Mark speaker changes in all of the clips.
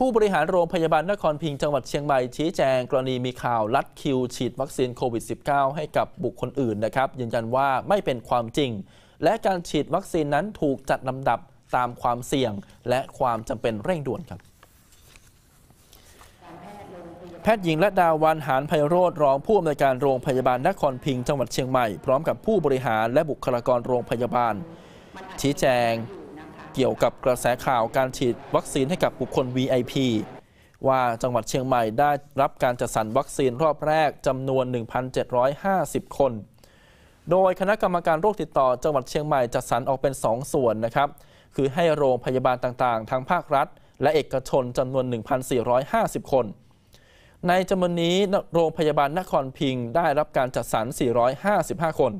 Speaker 1: ผู้บริหารโรงพยาบาลนครพิงจังหวัดเชียงใหม่ชี้แจงกรณีมีข่าวลัดคิวฉีดวัคซีนโควิด -19 ให้กับบุคคลอื่นนะครับยืนยันว่าไม่เป็นความจริง และการฉีดวัคซีนนั้นถูกจัดลำดับตามความเสี่ยงและความจำเป็นเร่งด่วนครับ แพทย์หญิงและดาวันหานไพโรธรองผู้อำนวยการโรงพยาบาลนครพิงจังหวัดเชียงใหม่พร้อมกับผู้บริหารและบุคลากรโรงพยาบาล ชี้แจงเกี่ยวกับกระแสข่าวการฉีดวัคซีนให้กับบุคคล VIP ว่าจังหวัดเชียงใหม่ได้รับการจัดสรรวัคซีนรอบแรกจำนวน 1,750 คน โดยคณะกรรมการโรคติดต่อจังหวัดเชียงใหม่จัดสรรออกเป็น 2 ส่วนนะครับ คือให้โรงพยาบาลต่างๆ ทั้งภาครัฐ และเอกชนจำนวน 1,450 คน ในจำนวนนี้โรงพยาบาลนครพิงค์ได้รับการจัดสรร 455 คน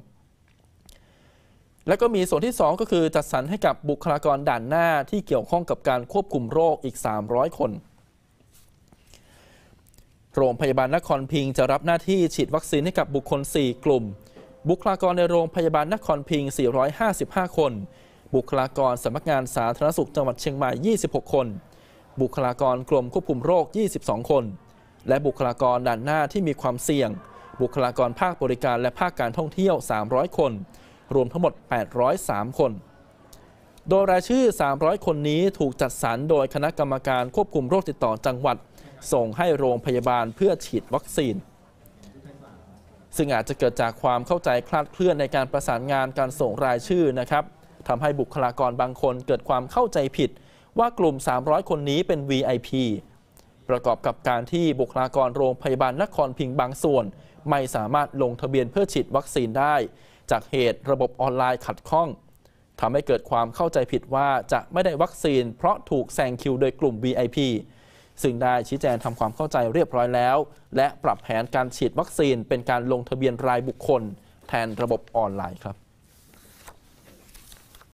Speaker 1: แล้วก็มีส่วนที่2ก็คือจัดสรรให้กับบุคลากรด่านหน้าที่เกี่ยวข้องกับการควบคุมโรคอีก 300 คน โรงพยาบาลนครพิงจะรับหน้าที่ฉีดวัคซีนให้กับบุคคล 4 กลุ่ม บุคลากรในโรงพยาบาลนครพิง455 คน บุคลากรสำนักงานสาธารณสุขจังหวัดเชียงใหม่26 คน บุคลากรก่มควบคุมโรค 22 คน และบุคลากรด่านหน้าที่มีความเสี่ยง บุคลากรภาคบริการและภาคการท่องเที่ยว 300 คนรวมทั้งหมด 803 คน โดยรายชื่อ 300 คนนี้ถูกจัดสรรโดยคณะกรรมการควบคุมโรคติดต่อจังหวัด ส่งให้โรงพยาบาลเพื่อฉีดวัคซีน ซึ่งอาจจะเกิดจากความเข้าใจคลาดเคลื่อนในการประสานงานการส่งรายชื่อนะครับ ทำให้บุคลากรบางคนเกิดความเข้าใจผิด ว่ากลุ่ม 300 คนนี้เป็น VIP ประกอบกับการที่บุคลากรโรงพยาบาลนครพิงบางส่วน ไม่สามารถลงทะเบียนเพื่อฉีดวัคซีนได้จากเหตุระบบออนไลน์ขัดข้องทำให้เกิดความเข้าใจผิดว่าจะไม่ได้วัคซีนเพราะถูกแซงคิวโดยกลุ่ม VIP ซึ่งได้ชี้แจงทำความเข้าใจเรียบร้อยแล้ว และปรับแผนการฉีดวัคซีนเป็นการลงทะเบียนรายบุคคล แทนระบบออนไลน์ครับ